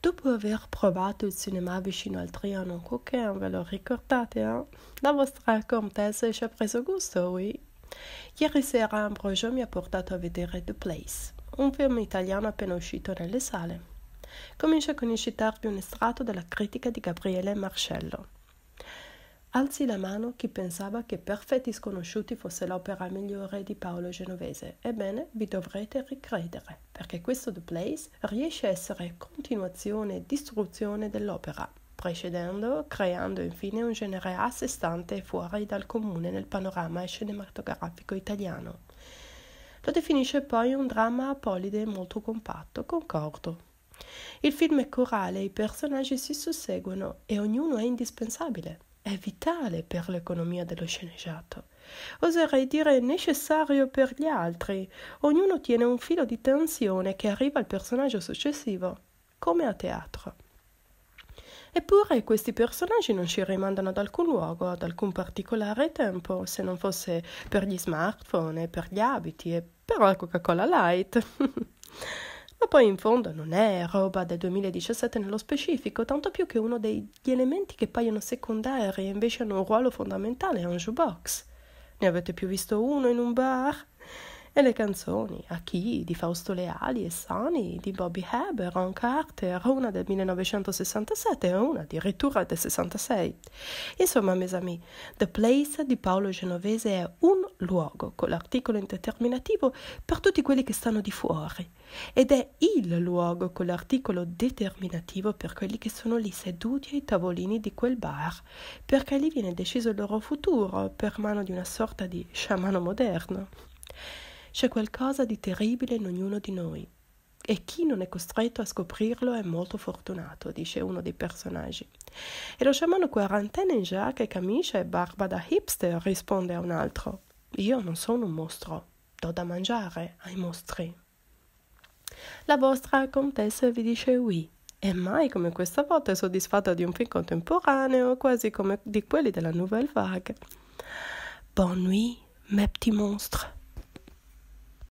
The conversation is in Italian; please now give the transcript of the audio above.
Dopo aver provato il cinema vicino al Trianon Coquin, ve lo ricordate, eh? La vostra contessa ci ha preso gusto, oui? Ieri sera Ambrogio mi ha portato a vedere The Place, un film italiano appena uscito nelle sale. Comincio con il citarvi un estratto della critica di Gabriele Marcello. Alzi la mano chi pensava che Perfetti Sconosciuti fosse l'opera migliore di Paolo Genovese. Ebbene, vi dovrete ricredere, perché questo The Place riesce a essere continuazione e distruzione dell'opera, precedendo, creando infine un genere a sé stante fuori dal comune nel panorama cinematografico italiano. Lo definisce poi un dramma apolide molto compatto, concordo, il film è corale, i personaggi si susseguono e ognuno è indispensabile è vitale per l'economia dello sceneggiato. Oserei dire necessario per gli altri. Ognuno tiene un filo di tensione che arriva al personaggio successivo, come a teatro. Eppure questi personaggi non ci rimandano ad alcun luogo, ad alcun particolare tempo, se non fosse per gli smartphone, per gli abiti e per la Coca-Cola Light. poi in fondo non è roba del 2017 nello specifico, tanto più che uno degli elementi che paiono secondari e invece hanno un ruolo fondamentale è un jukebox. Ne avete più visto uno in un bar? e le canzoni a chi di Fausto Leali e Sani, di Bobby Heber, Ron Carter, una del 1967 e una addirittura del 66. Insomma, mes amis, The Place di Paolo Genovese è un luogo con l'articolo indeterminativo per tutti quelli che stanno di fuori ed è il luogo con l'articolo determinativo per quelli che sono lì seduti ai tavolini di quel bar, perché lì viene deciso il loro futuro per mano di una sorta di sciamano moderno. C'è qualcosa di terribile in ognuno di noi e chi non è costretto a scoprirlo è molto fortunato, dice uno dei personaggi. E lo sciamano quarantenne in giacca e camicia e barba da hipster risponde a un altro. Io non sono un mostro, do da mangiare ai mostri. La vostra contessa vi dice oui. E mai come questa volta è soddisfatta di un film contemporaneo, quasi come di quelli della Nouvelle Vague. Bonne nuit, mes petits monstres.